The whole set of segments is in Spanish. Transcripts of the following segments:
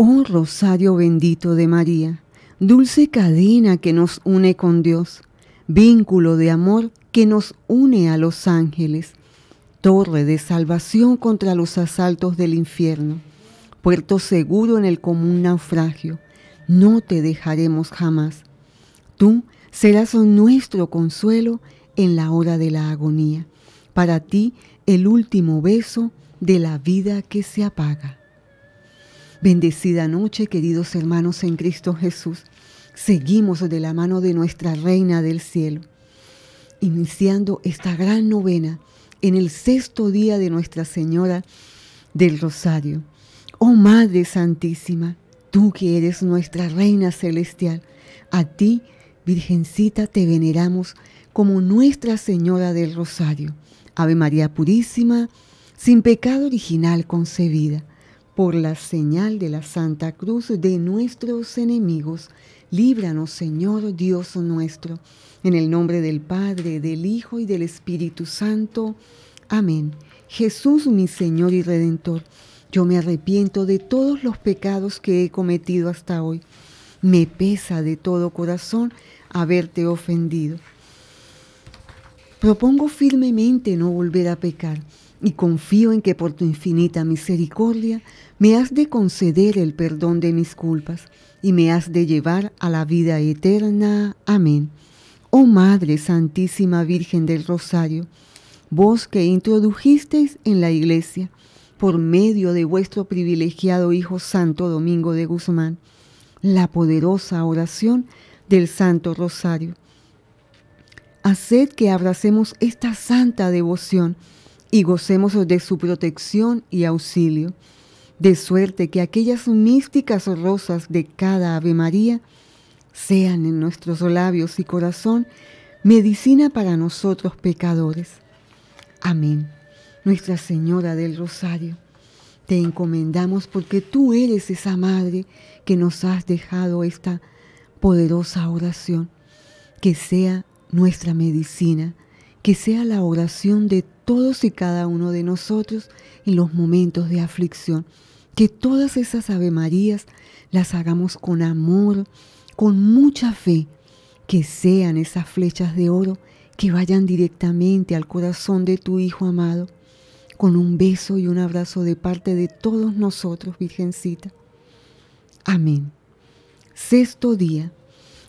Oh Rosario bendito de María, dulce cadena que nos une con Dios, vínculo de amor que nos une a los ángeles, torre de salvación contra los asaltos del infierno, puerto seguro en el común naufragio, no te dejaremos jamás. Tú serás nuestro consuelo en la hora de la agonía, para ti el último beso de la vida que se apaga. Bendecida noche, queridos hermanos en Cristo Jesús. Seguimos de la mano de nuestra Reina del Cielo, iniciando esta gran novena en el sexto día de Nuestra Señora del Rosario. Oh Madre Santísima, tú que eres nuestra Reina Celestial, a ti, Virgencita, te veneramos como Nuestra Señora del Rosario. Ave María Purísima, sin pecado original concebida. Por la señal de la Santa Cruz de nuestros enemigos, líbranos, Señor Dios nuestro, en el nombre del Padre, del Hijo y del Espíritu Santo. Amén. Jesús, mi Señor y Redentor, yo me arrepiento de todos los pecados que he cometido hasta hoy. Me pesa de todo corazón haberte ofendido. Propongo firmemente no volver a pecar y confío en que por tu infinita misericordia me has de conceder el perdón de mis culpas y me has de llevar a la vida eterna. Amén. Oh Madre Santísima Virgen del Rosario, vos que introdujisteis en la iglesia por medio de vuestro privilegiado Hijo Santo Domingo de Guzmán, la poderosa oración del Santo Rosario. Haced que abracemos esta santa devoción y gocemos de su protección y auxilio, de suerte que aquellas místicas rosas de cada Ave María sean en nuestros labios y corazón medicina para nosotros pecadores. Amén. Nuestra Señora del Rosario, te encomendamos porque tú eres esa madre que nos has dejado esta poderosa oración, que sea nuestra medicina, que sea la oración de todos y cada uno de nosotros en los momentos de aflicción. Que todas esas Ave Marías las hagamos con amor, con mucha fe, que sean esas flechas de oro que vayan directamente al corazón de tu Hijo amado, con un beso y un abrazo de parte de todos nosotros, Virgencita. Amén. Sexto día.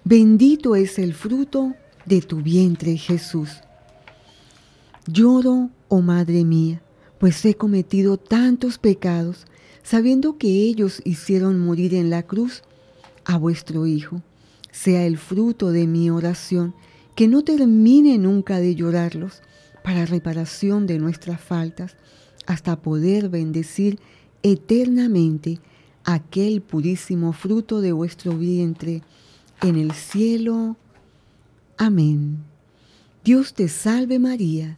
Bendito es el fruto de tu vientre, Jesús. Lloro, oh Madre mía, pues he cometido tantos pecados, sabiendo que ellos hicieron morir en la cruz a vuestro Hijo. Sea el fruto de mi oración, que no termine nunca de llorarlos, para reparación de nuestras faltas, hasta poder bendecir eternamente aquel purísimo fruto de vuestro vientre en el cielo. Amén. Dios te salve María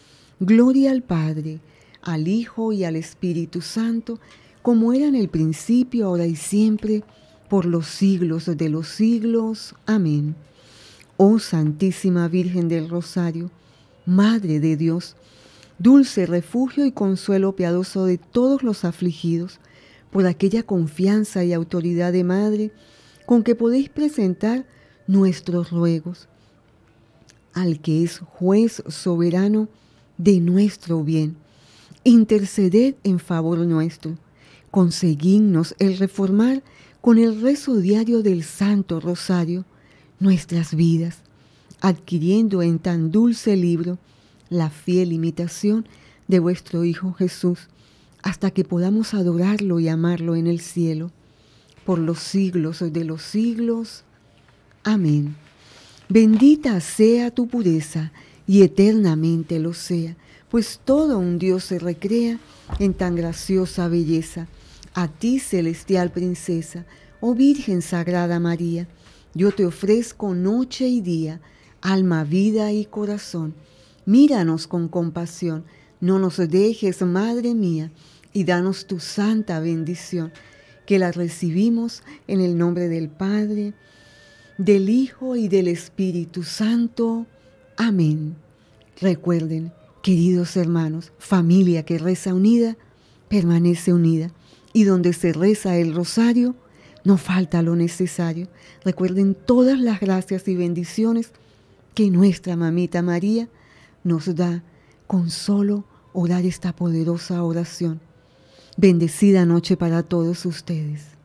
Gloria al Padre, al Hijo y al Espíritu Santo, como era en el principio, ahora y siempre, por los siglos de los siglos. Amén. Oh Santísima Virgen del Rosario, Madre de Dios, dulce refugio y consuelo piadoso de todos los afligidos, por aquella confianza y autoridad de Madre con que podéis presentar nuestros ruegos. Al que es juez soberano, de nuestro bien. Interceded en favor nuestro. Conseguidnos el reformar con el rezo diario del Santo Rosario nuestras vidas, adquiriendo en tan dulce libro la fiel imitación de vuestro Hijo Jesús, hasta que podamos adorarlo y amarlo en el cielo, por los siglos de los siglos. Amén. Bendita sea tu pureza y eternamente lo sea, pues todo un Dios se recrea en tan graciosa belleza. A ti, celestial princesa, oh Virgen Sagrada María, yo te ofrezco noche y día, alma, vida y corazón. Míranos con compasión, no nos dejes, Madre mía, y danos tu santa bendición, que la recibimos en el nombre del Padre, del Hijo y del Espíritu Santo. Amén. Recuerden, queridos hermanos, familia que reza unida, permanece unida. Y donde se reza el rosario, no falta lo necesario. Recuerden todas las gracias y bendiciones que nuestra mamita María nos da con solo orar esta poderosa oración. Bendecida noche para todos ustedes.